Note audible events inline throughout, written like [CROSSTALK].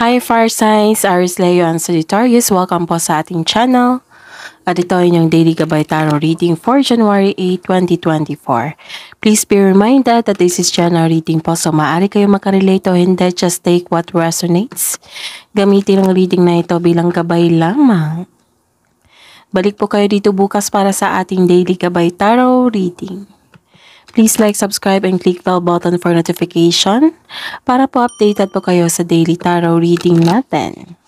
Hi Fire Signs, Aries Leo and Sagittarius. Welcome po sa ating channel. At ito ay inyong Daily Gabay Tarot Reading for January 8, 2024. Please be reminded that this is general reading po so maaari kayo makarelate o hindi. Just take what resonates. Gamitin ang reading na ito bilang gabay lamang. Balik po kayo dito bukas para sa ating Daily Gabay Tarot Reading. Please like, subscribe, and click bell button for notification para po updated po kayo sa daily tarot reading natin.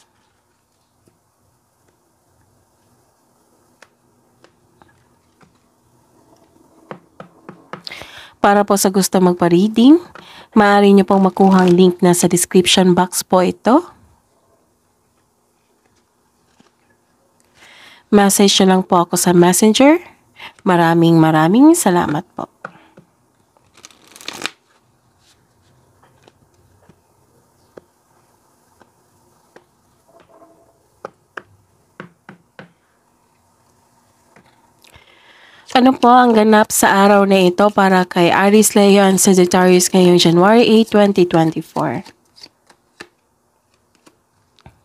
Para po sa gusto magpa-reading, maaari nyo pong makuha ang link na sa description box po ito. Message nyo lang po ako sa messenger. Maraming maraming salamat po. Ano po ang ganap sa araw na ito para kay Aries, Leo, and Sagittarius ngayong January 8, 2024?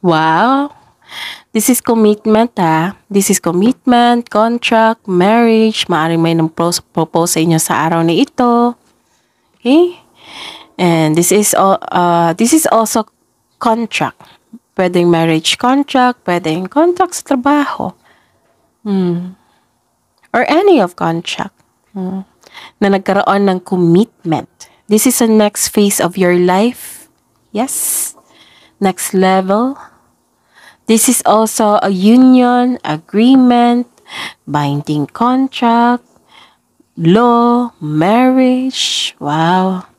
Wow! This is commitment ha. This is commitment, contract, marriage. Maaring may nang propose sa inyo sa araw na ito. Okay? And this is uh, this is also contract. Pwedeng marriage contract, pwedeng contract sa trabaho. Hmm or any of contract mm, na nagkaroon ng commitment. This is the next phase of your life. Yes. Next level. This is also a union, agreement, binding contract, law, marriage. Wow.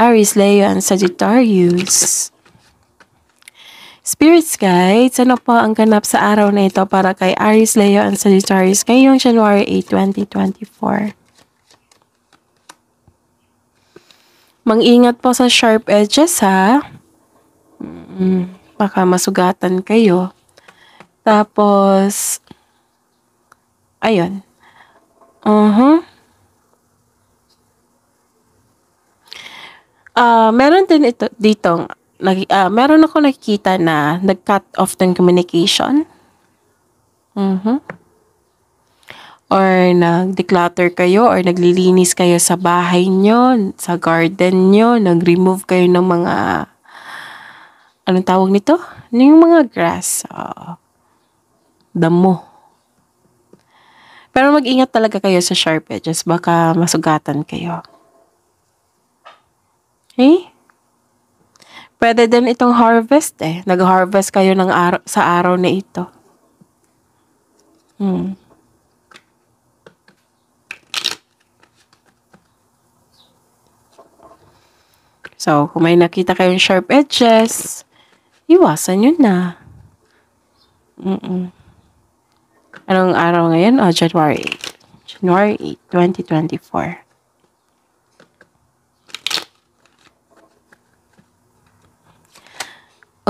Aries, Leo, and Sagittarius. Spirits Guides, ano po ang ganap sa araw na ito para kay Aries, Leo, and Sagittarius ngayong January 8, 2024? Mangingat po sa sharp edges ha. Mm, baka masugatan kayo. Tapos, ayun. Uh-huh. Uh, meron din ito, ditong nag, uh, meron ako nakikita na nag-cut off ng communication. Mm-hmm. Or nag-declutter kayo or naglilinis kayo sa bahay nyo, sa garden nyo, nag-remove kayo ng mga, anong tawag nito? Yung mga grass, uh, damo. Pero mag-ingat talaga kayo sa sharp edges, baka masugatan kayo. Okay? Eh? Pwede din itong harvest eh. Nag-harvest kayo ng araw, sa araw na ito. Hmm. So, kung may nakita kayong sharp edges, iwasan yun na. Mm -mm. Anong araw ngayon? Oh, January 8. January 8, 2024.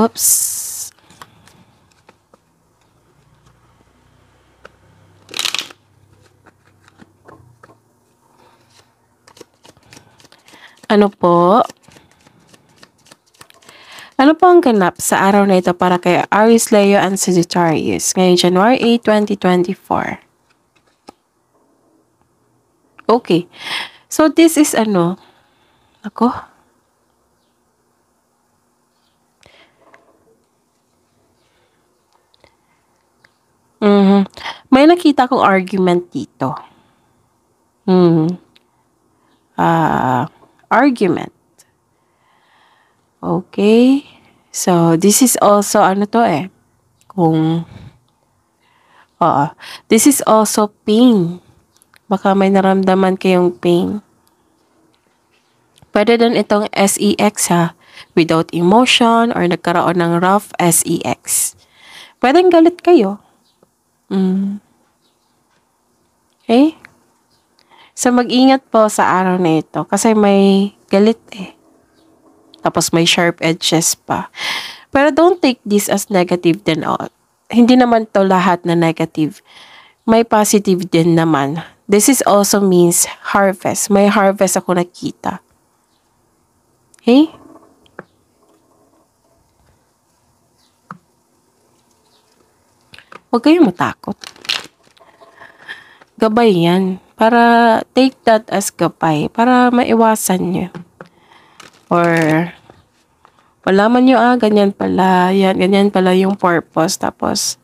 Oops. Ano po? Ano po ang ganap sa araw na ito para kay Aries, Leo, and Sagittarius ngayong January 8, 2024? Okay. So, this is ano? Ako? Mhm. May nakita akong argument dito. Mhm. Ah, argument. Okay. So, this is also ano to eh. Kung Oo. This is also pain. Baka may naramdaman kayong pain. Pwede din itong SEX ha, without emotion or nagkaroon ng rough SEX. Pwedeng galit kayo. Mm. Okey. Eh? So, mag-ingat po sa araw na ito kasi may galit eh. Tapos may sharp edges pa. Pero don't take this as negative then all. Oh. Hindi naman to lahat na negative. May positive din naman. This is also means harvest. May harvest ako nakita. Okay? Eh? Huwag kayong matakot. Gabay yan. Para take that as gabay. Para maiwasan nyo. Or, malaman nyo, ah, ganyan pala. Yan, ganyan pala yung purpose. Tapos,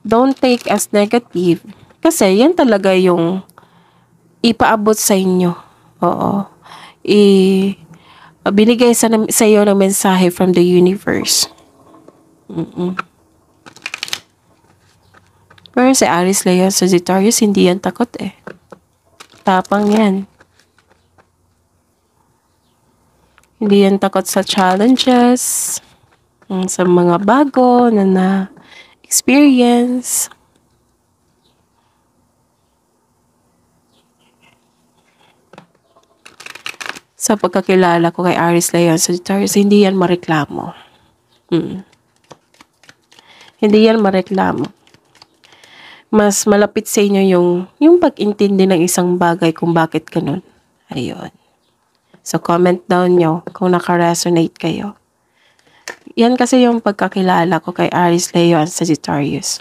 don't take as negative. Kasi, yan talaga yung ipaabot sa inyo. Oo. I, binigay sa, sa iyo ng mensahe from the universe. Mm-mm. Pero si Aris Leo Sagittarius, hindi yan takot eh. Tapang yan. Hindi yan takot sa challenges, mm, sa mga bago na na-experience. Sa pagkakilala ko kay Aris Leon Sagittarius, hindi yan mareklamo. Hmm. Hindi yan mareklamo mas malapit sa inyo yung, yung pag-intindi ng isang bagay kung bakit ganun. Ayun. So, comment down nyo kung nakaresonate kayo. Yan kasi yung pagkakilala ko kay Aris Leo and Sagittarius.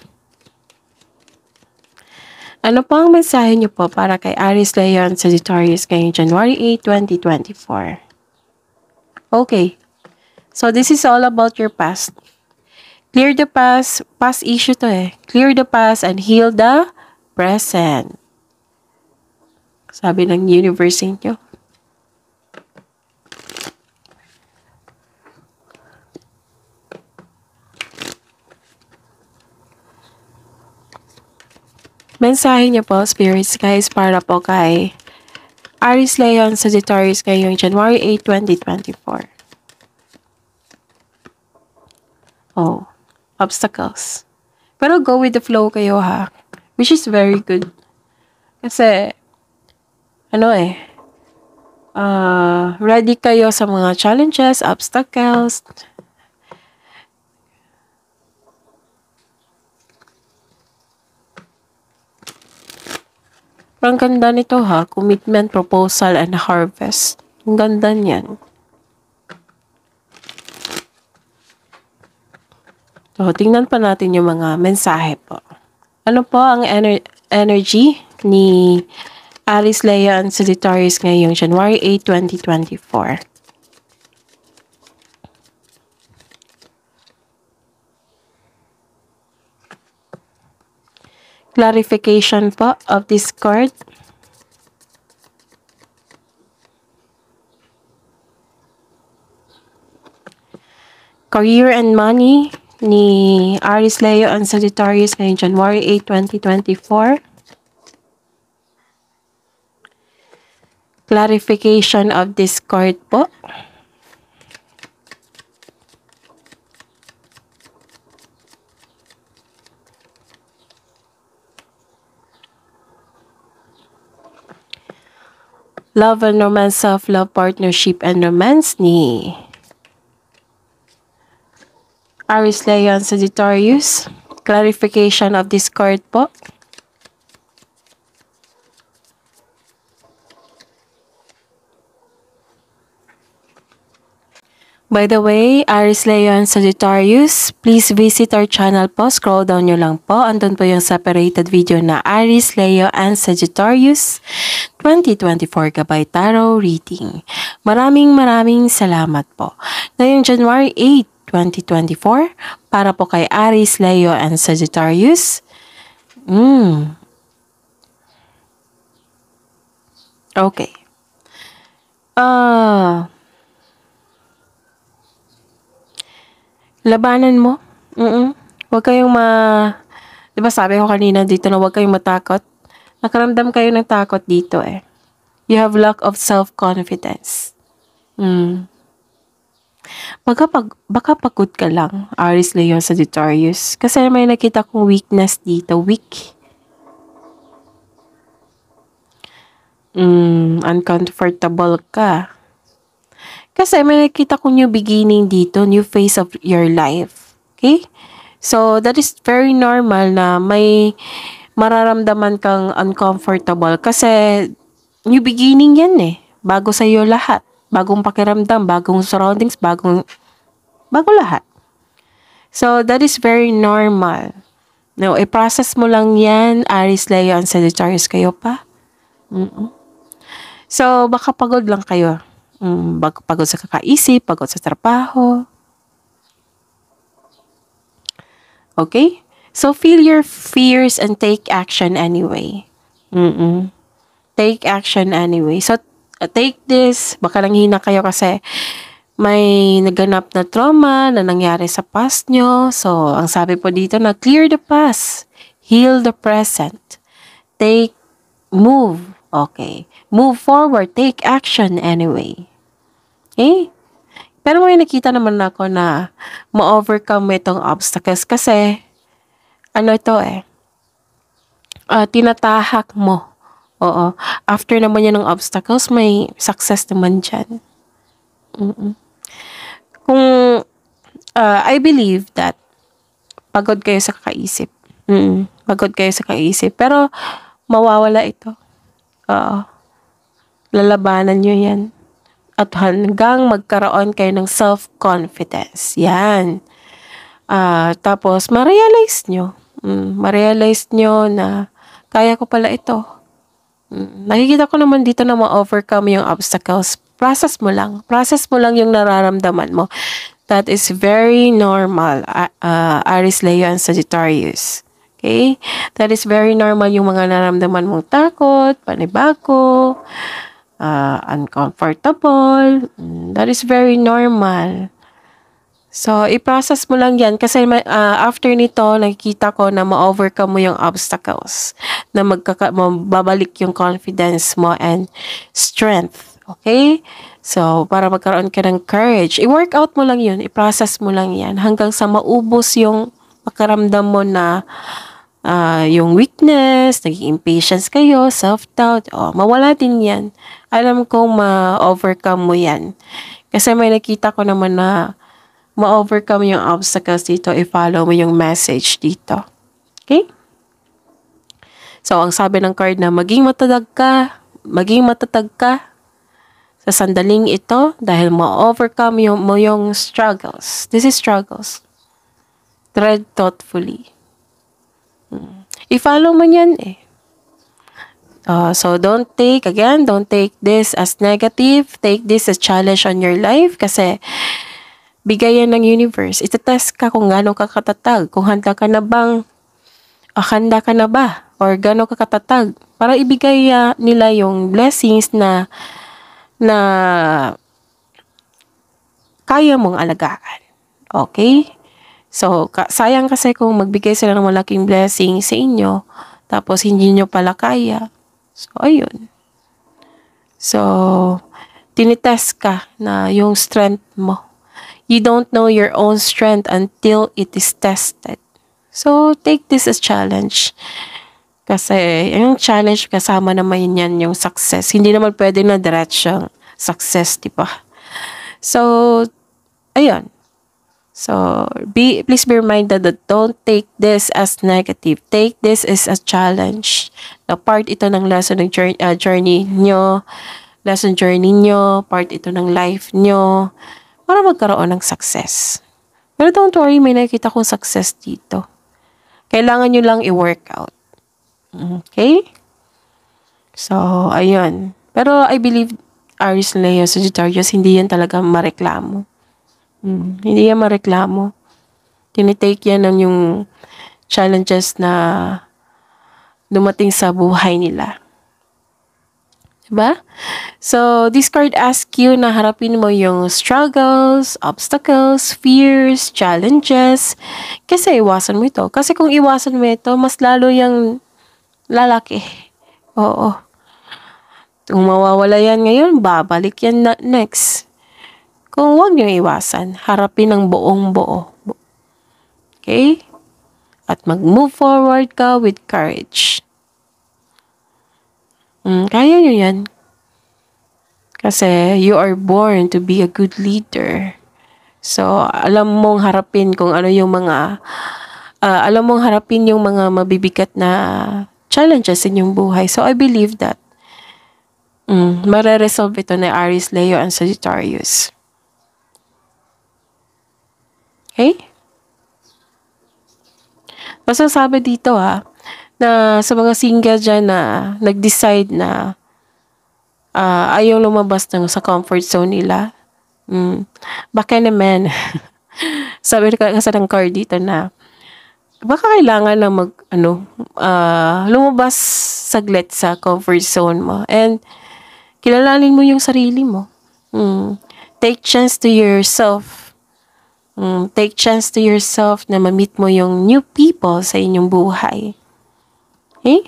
Ano po ang mensahe niyo po para kay Aris Leo and Sagittarius ngayong January 8, 2024? Okay. So, this is all about your past. Clear the past, past issue to eh. Clear the past and heal the present. Sabi ng universe inyo. Mensahe niya po, spirits guys, para po kay Aris Leon Sagittarius ngayong January 8, 2024. Oh obstacles. Pero go with the flow kayo ha. Which is very good. Kasi, ano eh, uh, ready kayo sa mga challenges, obstacles, Parang ganda nito ha, commitment, proposal, and harvest. Ang ganda niyan. So, tingnan pa natin yung mga mensahe po. Ano po ang ener- energy ni Aris Leo and Sagittarius ngayong January 8, 2024? Clarification po of this card. Career and money. ni Aris Leo and Sagittarius ngayong January 8, 2024. Clarification of this card po. Love and Romance of Love Partnership and Romance ni Aris Leon Sagittarius. Clarification of this card po. By the way, Aris Leon Sagittarius, please visit our channel po. Scroll down nyo lang po. Andun po yung separated video na Aris Leo and Sagittarius 2024 Gabay Tarot Reading. Maraming maraming salamat po. Ngayong January 8, 2024 para po kay Aries, Leo, and Sagittarius. Mm. Okay. Uh, labanan mo. Mm-mm. Huwag kayong ma... Diba sabi ko kanina dito na huwag kayong matakot? Nakaramdam kayo ng takot dito eh. You have lack of self-confidence. Mm. Baka, pag, baka pagod ka lang, Aris Leon Sagittarius. Kasi may nakita kong weakness dito. Weak. Mm, uncomfortable ka. Kasi may nakita kong new beginning dito, new phase of your life. Okay? So, that is very normal na may mararamdaman kang uncomfortable kasi new beginning yan eh. Bago sa'yo lahat bagong pakiramdam, bagong surroundings, bagong, bago lahat. So, that is very normal. No, i-process mo lang yan, Aries Leo, and Sagittarius kayo pa. Mm-mm. So, baka pagod lang kayo. Mm, pagod sa kakaisip, pagod sa trabaho. Okay? So, feel your fears and take action anyway. Mm-mm. Take action anyway. So, Uh, take this. Baka lang hina kayo kasi may naganap na trauma na nangyari sa past nyo. So, ang sabi po dito na clear the past, heal the present, take, move, okay, move forward, take action anyway. Okay? Pero may nakita naman ako na ma-overcome itong obstacles kasi ano ito eh, uh, tinatahak mo Oo. After naman yan ng obstacles, may success naman dyan. Mm-mm. Kung, uh, I believe that pagod kayo sa kakaisip. Mm-mm. Pagod kayo sa kakaisip. Pero, mawawala ito. Oo. Lalabanan nyo yan. At hanggang magkaroon kayo ng self-confidence. Yan. Uh, tapos, ma-realize nyo. Mm, ma-realize nyo na kaya ko pala ito Nakikita ko naman dito na ma-overcome yung obstacles. Process mo lang. Process mo lang yung nararamdaman mo. That is very normal, uh, uh, Aris, Leo, and Sagittarius. Okay? That is very normal yung mga nararamdaman mong takot, panibago, uh, uncomfortable. Mm, that is very normal. So, i-process mo lang yan kasi uh, after nito, nakikita ko na ma-overcome mo yung obstacles, na magkaka- babalik yung confidence mo and strength. Okay? So, para magkaroon ka ng courage, i-workout mo lang yun, i-process mo lang yan hanggang sa maubos yung pakaramdam mo na uh, yung weakness, naging impatience kayo, self-doubt, oh, mawala din yan. Alam kong ma-overcome mo yan. Kasi may nakita ko naman na ma-overcome yung obstacles dito, i-follow mo yung message dito. Okay? So, ang sabi ng card na maging matatag ka, maging matatag ka sa sandaling ito dahil ma-overcome yung, mo yung struggles. This is struggles. Tread thoughtfully. Hmm. I-follow mo yan eh. Uh, so, don't take, again, don't take this as negative. Take this as challenge on your life kasi bigayan ng universe. Itatest ka kung gano'ng kakatatag, kung handa ka na bang, ah, handa ka na ba, or gano'ng kakatatag, para ibigay ah, nila yung blessings na, na kaya mong alagaan. Okay? So, sayang kasi kung magbigay sila ng malaking blessing sa inyo, tapos hindi nyo pala kaya. So, ayun. So, tinitest ka na yung strength mo You don't know your own strength until it is tested. So, take this as challenge. Kasi, yung challenge kasama naman yan yung success. Hindi naman pwede na diretsyong success, di ba? So, ayun. So, be, please be reminded that don't take this as negative. Take this as a challenge. Na part ito ng lesson ng journey, uh, journey nyo, lesson journey nyo, part ito ng life nyo para magkaroon ng success. Pero don't worry, may nakikita kong success dito. Kailangan nyo lang i-workout. Okay? So, ayun. Pero I believe Aries Leo, Sagittarius, hindi yan talaga mareklamo. Hmm. Hindi yan mareklamo. Tinitake yan ng yung challenges na dumating sa buhay nila ba? So, this card asks you na harapin mo yung struggles, obstacles, fears, challenges. Kasi iwasan mo ito. Kasi kung iwasan mo ito, mas lalo yung lalaki. Oo. Kung mawawala yan ngayon, babalik yan na next. Kung huwag niyong iwasan, harapin ng buong buo. Okay? At mag-move forward ka with courage. Mm, kaya nyo yan. Kasi you are born to be a good leader. So, alam mong harapin kung ano yung mga, uh, alam mong harapin yung mga mabibigat na challenges sa yung buhay. So, I believe that. Mm, mare-resolve ito ni Aries, Leo, and Sagittarius. Okay? Basta sabi dito ha, ah, na sa mga single dyan na nag-decide na uh, ayaw lumabas ng sa comfort zone nila. Mm. Baka naman, [LAUGHS] sabi ko kasi ng card dito na baka kailangan lang mag, ano, uh, lumabas saglit sa comfort zone mo. And, kilalanin mo yung sarili mo. Mm. Take chance to yourself. Mm. Take chance to yourself na ma-meet mo yung new people sa inyong buhay. Eh?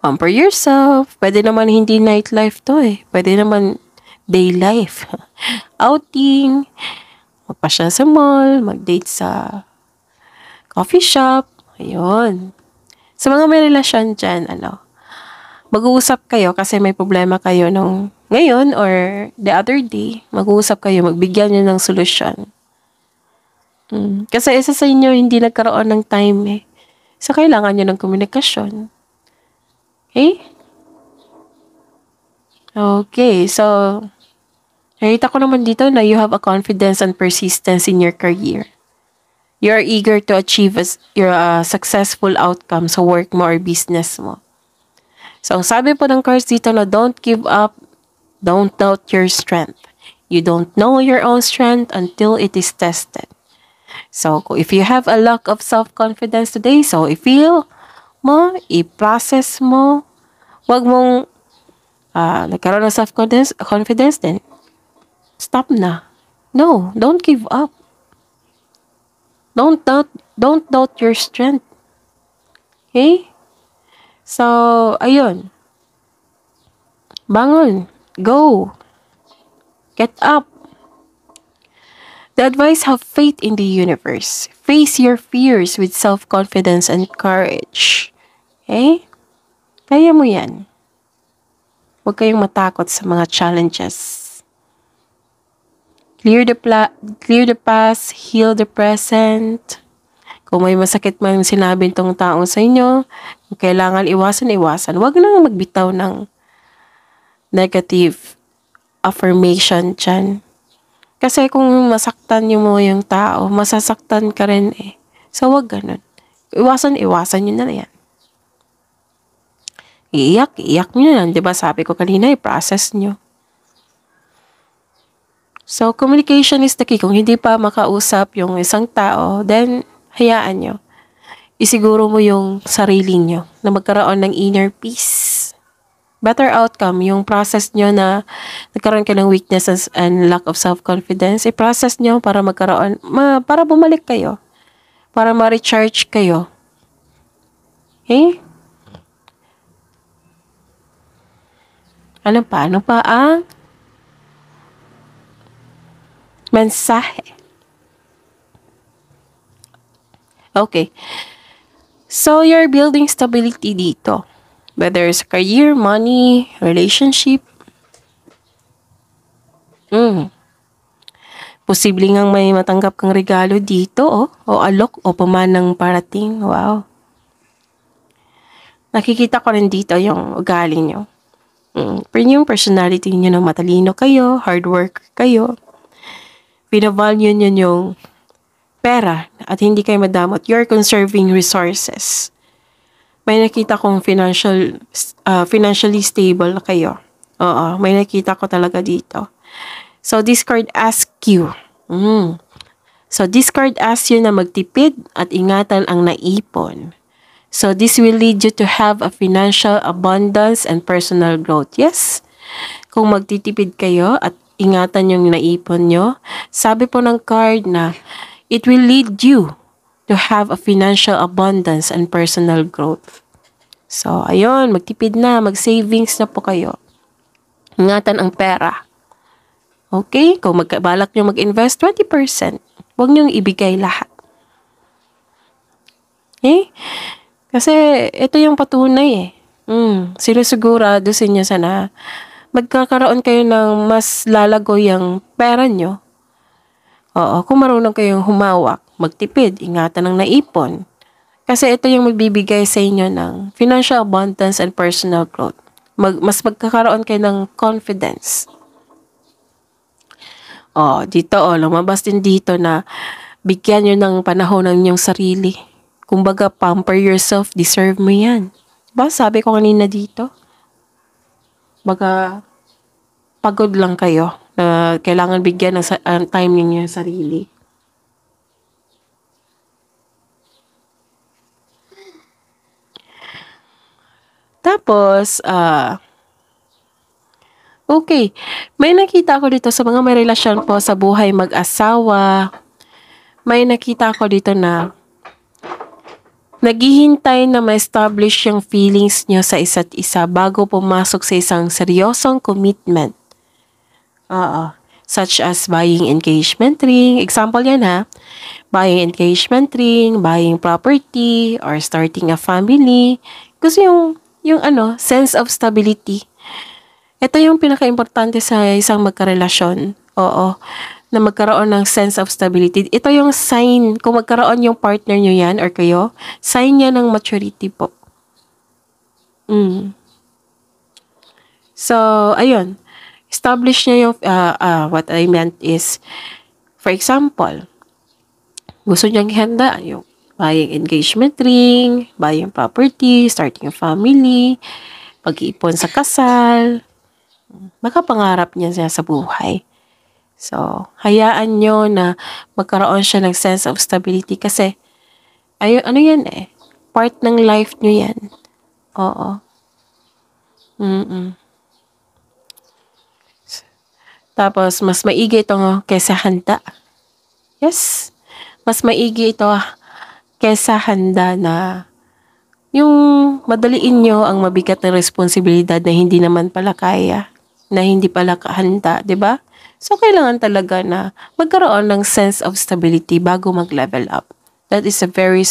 Pamper yourself. Pwede naman hindi nightlife to eh. Pwede naman day life. [LAUGHS] Outing. Magpasya sa mall. Mag-date sa coffee shop. Ayun. Sa mga may relasyon dyan, ano, mag-uusap kayo kasi may problema kayo nung ngayon or the other day. Mag-uusap kayo. Magbigyan nyo ng solusyon. Mm. Kasi isa sa inyo hindi nagkaroon ng time eh sa kailangan nyo ng komunikasyon. Okay? Okay, so, nakita ko naman dito na you have a confidence and persistence in your career. You are eager to achieve a, your uh, successful outcome sa work mo or business mo. So, ang sabi po ng cards dito na don't give up, don't doubt your strength. You don't know your own strength until it is tested. So, if you have a lack of self-confidence today, so i-feel mo, i-process mo, wag mong uh, nagkaroon ng self-confidence, confidence, then stop na. No, don't give up. Don't doubt, don't doubt your strength. Okay? So, ayun. Bangon. Go. Get up. The advice have faith in the universe. Face your fears with self-confidence and courage. Okay? Kaya mo yan. Huwag kayong matakot sa mga challenges. Clear the, pla- clear the past, heal the present. Kung may masakit man sinabi itong taong sa inyo, kailangan iwasan, iwasan. Huwag nang magbitaw ng negative affirmation dyan. Kasi kung masaktan niyo mo yung tao, masasaktan ka rin eh. So, wag ganun. Iwasan, iwasan nyo na yan. Iiyak, iiyak nyo na lang. ba diba? sabi ko kanina, i-process nyo. So, communication is the key. Kung hindi pa makausap yung isang tao, then hayaan nyo. Isiguro mo yung sarili nyo na magkaroon ng inner peace better outcome yung process nyo na nagkaroon ka ng weaknesses and lack of self-confidence, i-process nyo para magkaroon, ma, para bumalik kayo. Para ma-recharge kayo. Okay? Ano pa? Ano pa ang mensahe? Okay. So, you're building stability dito. Whether it's career, money, relationship. Mm. Posible ngang may matanggap kang regalo dito, oh, o alok, o pumanang parating. Wow. Nakikita ko rin dito yung ugali nyo. Mm. Pero yung personality niyo ng matalino kayo, hard work kayo, pinavalue nyo yung pera at hindi kayo madamot, you're conserving resources may nakita kong financial uh, financially stable kayo. Oo, may nakita ko talaga dito. So discard ask you. Mm. So discard asks you na magtipid at ingatan ang naipon. So this will lead you to have a financial abundance and personal growth. Yes. Kung magtitipid kayo at ingatan yung naipon nyo, sabi po ng card na it will lead you you have a financial abundance and personal growth. So, ayun, magtipid na, mag-savings na po kayo. Ingatan ang pera. Okay? Kung magbalak nyo mag-invest, 20%. Huwag nyo ibigay lahat. Okay? Kasi, ito yung patunay eh. Mm, sila sigurado sa inyo sana magkakaroon kayo ng mas lalago yung pera nyo. Oo, kung marunong kayong humawak magtipid, ingatan ng naipon. Kasi ito yung magbibigay sa inyo ng financial abundance and personal growth. Mag, mas magkakaroon kayo ng confidence. Oh, dito oh, lumabas din dito na bigyan nyo ng panahon ng inyong sarili. Kumbaga, pamper yourself, deserve mo yan. Diba, sabi ko kanina dito? Baga, pagod lang kayo na kailangan bigyan ng sa- time ninyo sarili. Tapos, ah, uh, Okay, may nakita ako dito sa mga may relasyon po sa buhay mag-asawa. May nakita ako dito na Naghihintay na ma-establish yung feelings nyo sa isa't isa bago pumasok sa isang seryosong commitment. Oo. Such as buying engagement ring. Example yan ha. Buying engagement ring, buying property, or starting a family. Kasi yung yung ano, sense of stability. Ito yung pinaka-importante sa isang magkarelasyon. Oo. Na magkaroon ng sense of stability. Ito yung sign. Kung magkaroon yung partner nyo yan or kayo, sign yan ng maturity po. Mm. So, ayun. Establish niya yung, uh, uh, what I meant is, for example, gusto niyang handa yung buying engagement ring, buying property, starting a family, pag-iipon sa kasal, makapangarap niya siya sa buhay. So, hayaan nyo na magkaroon siya ng sense of stability kasi, ay, ano yan eh, part ng life nyo yan. Oo. Mm-mm. Tapos, mas maigi ito kaysa handa. Yes. Mas maigi ito ah kesa handa na yung madaliin nyo ang mabigat na responsibilidad na hindi naman pala kaya, na hindi pala kahanda, ba? Diba? So, kailangan talaga na magkaroon ng sense of stability bago mag-level up. That is a very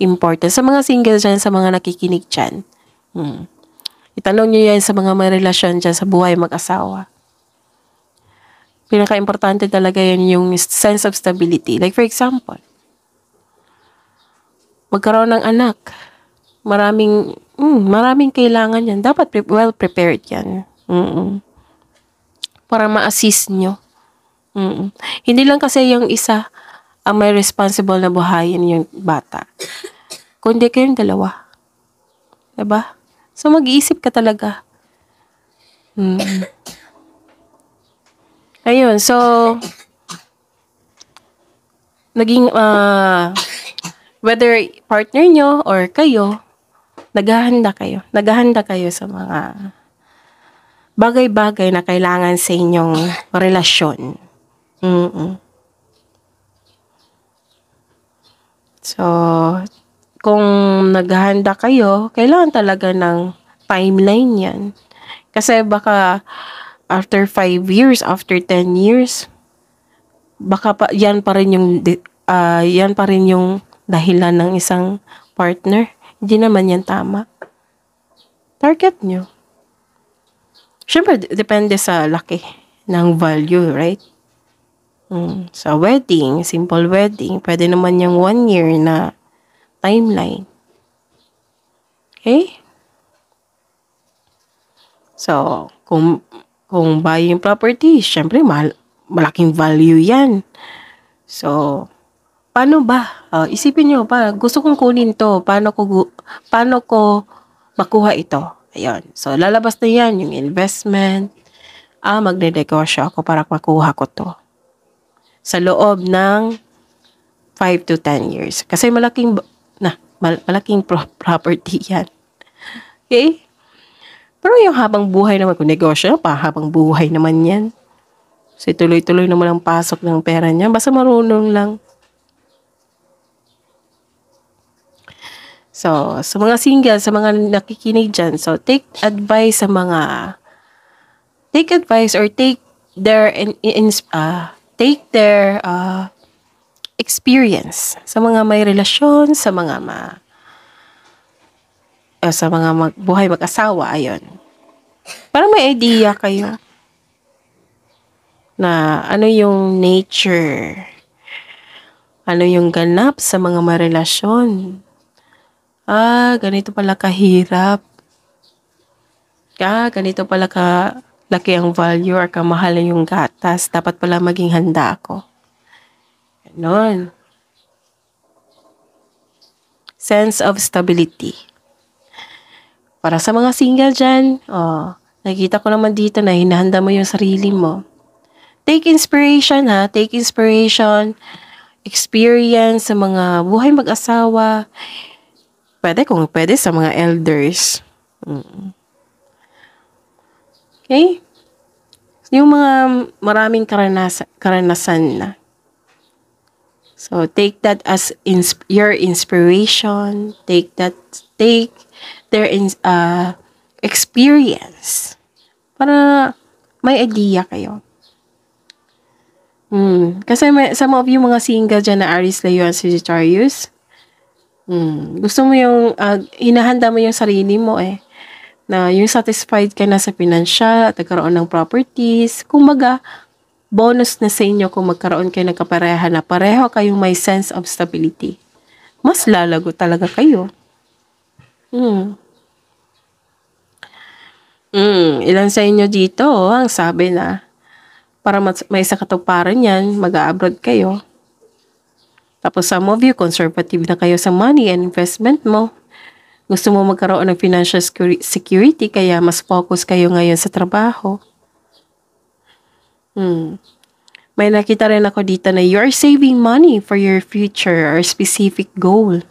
important. Sa mga single dyan, sa mga nakikinig dyan, hmm. itanong nyo yan sa mga may relasyon dyan sa buhay mag-asawa. Pinaka-importante talaga yan yung sense of stability. Like for example, magkaroon ng anak. Maraming, mm, maraming kailangan yan. Dapat pre- well prepared yan. Mm-mm. Para ma-assist nyo. Mm-mm. Hindi lang kasi yung isa ang may responsible na buhayin yung bata. Kundi kayong dalawa. Diba? So, mag-iisip ka talaga. Mm. Ayun, so, naging, uh, whether partner nyo or kayo, naghahanda kayo. Naghahanda kayo sa mga bagay-bagay na kailangan sa inyong relasyon. Mm-mm. So, kung naghahanda kayo, kailangan talaga ng timeline yan. Kasi baka after 5 years, after 10 years, baka pa, yan pa rin yung uh, yan pa rin yung dahilan ng isang partner. Hindi naman yan tama. Target nyo. Siyempre, depende sa laki ng value, right? Mm. Sa wedding, simple wedding, pwede naman yung one year na timeline. Okay? So, kung kung buying property, syempre mal, malaking value 'yan. So, paano ba? Uh, isipin nyo, pa, gusto kong kunin to. Paano ko, paano ko makuha ito? Ayun. So, lalabas na yan, yung investment. Ah, magdedekosyo ako para makuha ko to. Sa loob ng 5 to 10 years. Kasi malaking, na, malaking property [LAUGHS] yan. Okay? Pero yung habang buhay naman, kung negosyo pa, habang buhay naman yan. Kasi tuloy-tuloy naman ang pasok ng pera niya. Basta marunong lang So, sa mga single, sa mga nakikinig dyan, so take advice sa mga take advice or take their in, in, uh, take their uh, experience sa mga may relasyon, sa mga ma, uh, sa mga mag, buhay mag-asawa, ayun. Para may idea kayo na ano yung nature, ano yung ganap sa mga marelasyon, ah, ganito pala kahirap. Ah, ganito pala ka laki ang value or kamahal yung gatas. Dapat pala maging handa ako. Ganon. Sense of stability. Para sa mga single dyan, oh, nakita ko naman dito na hinahanda mo yung sarili mo. Take inspiration ha, take inspiration, experience sa mga buhay mag-asawa, Pwede kung pwede sa mga elders. Mm. Okay? Yung mga maraming karanasan, karanasan na. So take that as insp- your inspiration, take that take their in, uh, experience para may idea kayo. Hmm. Kasi may, some of you mga single dyan na Aris Leon Sagittarius, Mm. gusto mo yung, ah, hinahanda mo yung sarili mo eh, na yung satisfied ka na sa pinansyal at nagkaroon ng properties. Kumbaga, bonus na sa inyo kung magkaroon kayo ng kapareha na pareho kayong may sense of stability. Mas lalago talaga kayo. Mm. Mm, ilan sa inyo dito, oh, ang sabi na, para may sa katuparan yan, mag-abroad kayo. Tapos some of you, conservative na kayo sa money and investment mo. Gusto mo magkaroon ng financial security kaya mas focus kayo ngayon sa trabaho. Hmm. May nakita rin ako dito na you are saving money for your future or specific goal.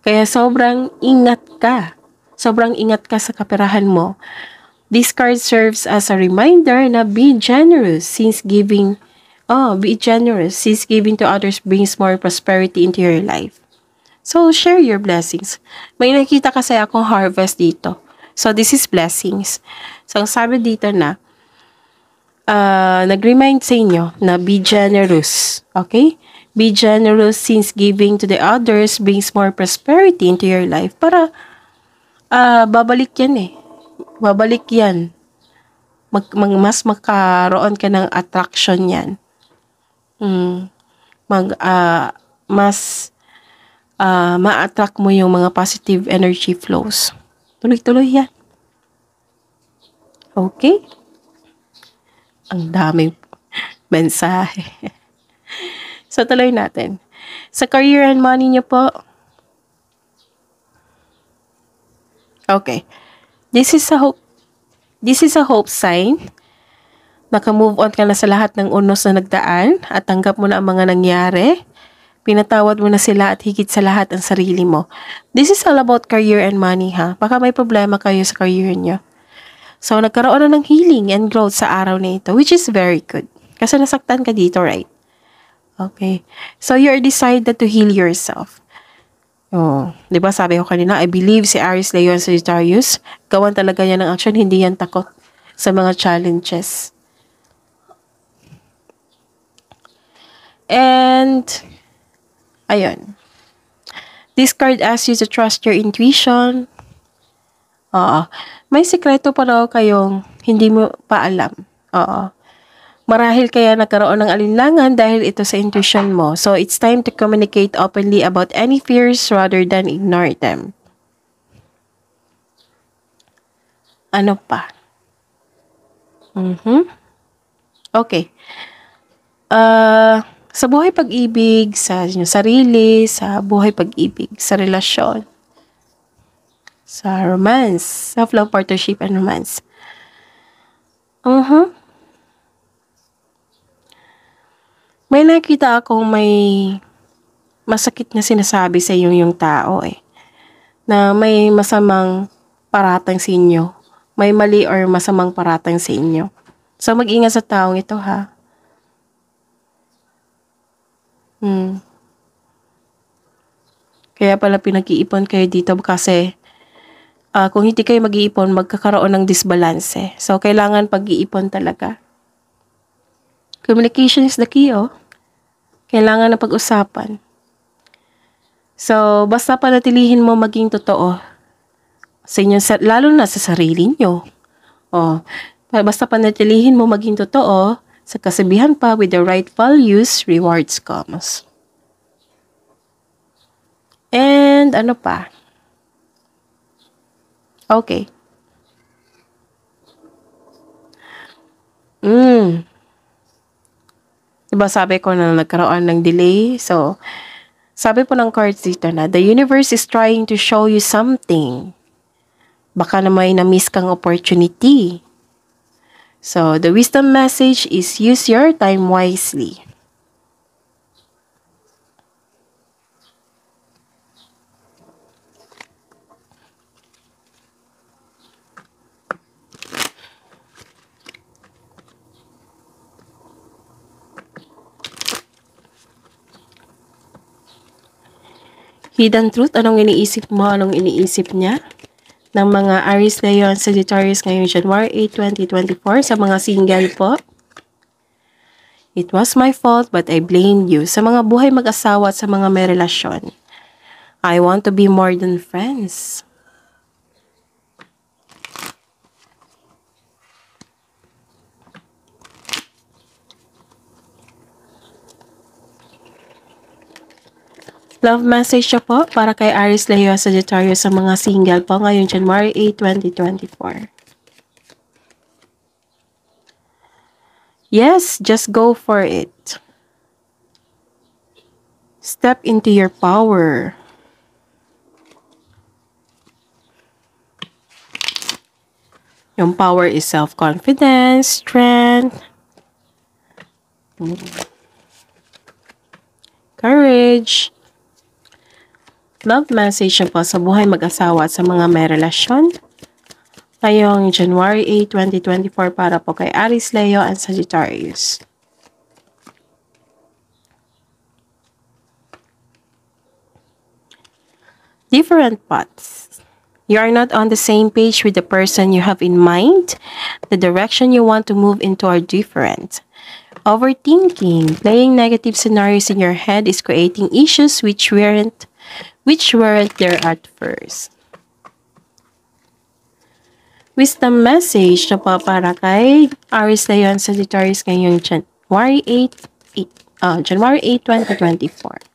Kaya sobrang ingat ka. Sobrang ingat ka sa kaperahan mo. This card serves as a reminder na be generous since giving Oh, be generous since giving to others brings more prosperity into your life. So, share your blessings. May nakita kasi akong harvest dito. So, this is blessings. So, ang sabi dito na, uh, nag-remind sa inyo na be generous. Okay? Be generous since giving to the others brings more prosperity into your life. Para uh, babalik yan eh. Babalik yan. Mag, mag, mas magkaroon ka ng attraction yan mm, Mag ah, mas, ah, maa-attract mo yung mga positive energy flows. Tuloy-tuloy yan. Okay? Ang daming [LAUGHS] mensahe. [LAUGHS] so, tuloy natin. Sa career and money niyo po. Okay. This is a hope. This is a hope sign Nakamove on ka na sa lahat ng unos na nagdaan at tanggap mo na ang mga nangyari. Pinatawad mo na sila at higit sa lahat ang sarili mo. This is all about career and money ha. Baka may problema kayo sa career nyo. So, nagkaroon na ng healing and growth sa araw na ito, which is very good. Kasi nasaktan ka dito, right? Okay. So, you are decided to heal yourself. Oh, 'di ba sabi ko kanina, I believe si Aries Leon Sagittarius, gawan talaga niya ng action, hindi yan takot sa mga challenges. And, ayun. This card asks you to trust your intuition. Oo. May sikreto pa raw kayong hindi mo pa alam. Oo. Marahil kaya nagkaroon ng alinlangan dahil ito sa intuition mo. So, it's time to communicate openly about any fears rather than ignore them. Ano pa? Mm-hmm. Okay. Uh, sa buhay pag-ibig, sa inyong sarili, sa buhay pag-ibig, sa relasyon, sa romance, sa love partnership and romance. Uh-huh. May nakita ako may masakit na sinasabi sa inyong yung tao eh. Na may masamang paratang sa inyo. May mali or masamang paratang sa inyo. So mag-ingat sa taong ito ha Hmm. Kaya pala pinag-iipon kayo dito kasi uh, kung hindi kayo mag-iipon, magkakaroon ng disbalance. Eh. So, kailangan pag-iipon talaga. Communication is the key, oh. Kailangan na pag-usapan. So, basta panatilihin mo maging totoo sa inyo, lalo na sa sarili nyo. Oh, basta panatilihin mo maging totoo sa kasabihan pa, with the right values, rewards comes. And ano pa? Okay. Mm. Diba sabi ko na nagkaroon ng delay? So, sabi po ng cards dito na, the universe is trying to show you something. Baka na may na-miss kang opportunity. So, the wisdom message is use your time wisely. Hidden truth, anong iniisip mo, anong iniisip niya? ng mga Aries, Leon, Sagittarius ngayong January 8, 2024 sa mga single po. It was my fault but I blame you sa mga buhay mag-asawa at sa mga may relasyon. I want to be more than friends. Love message siya po para kay Aris Leo Sagittarius sa mga single po ngayon January 8, 2024. Yes, just go for it. Step into your power. Yung power is self-confidence, strength, courage, Love message niya po sa buhay mag-asawa at sa mga may relasyon. Ngayong January 8, 2024 para po kay Aries, Leo, and Sagittarius. Different paths. You are not on the same page with the person you have in mind. The direction you want to move into are different. Overthinking, playing negative scenarios in your head is creating issues which weren't which world they're at first. Wisdom message na po para kay Aris Leon Sagittarius ngayong January 8, 8 uh, January 8, 2024.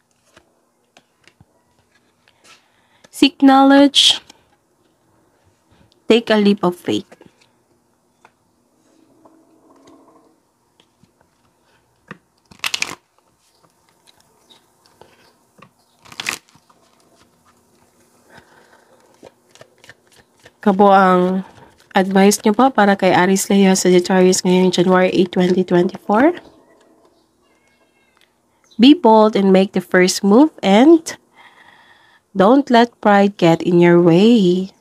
Seek knowledge. Take a leap of faith. Kabo ang advice nyo po para kay Aris Leo Sagittarius ngayong January 8, 2024. Be bold and make the first move and don't let pride get in your way.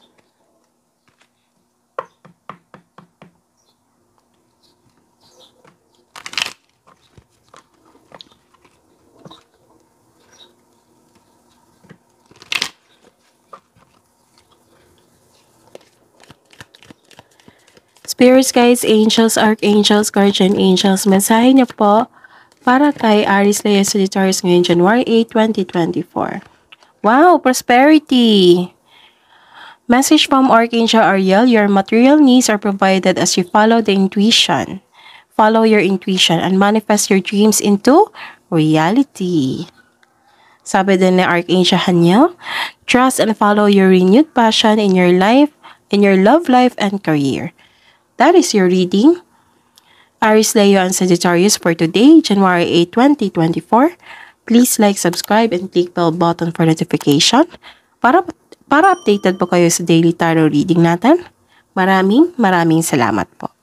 Spirits, guides, angels, archangels, guardian angels. Mensahe niya po para kay Aris Leo Sagittarius ngayon, January 8, 2024. Wow, prosperity! Message from Archangel Ariel, your material needs are provided as you follow the intuition. Follow your intuition and manifest your dreams into reality. Sabi din ni Archangel Haniel, trust and follow your renewed passion in your life, in your love life and career. That is your reading. Aries, Leo, and Sagittarius for today, January 8, 2024. Please like, subscribe, and click bell button for notification para, para updated po kayo sa daily tarot reading natin. Maraming maraming salamat po.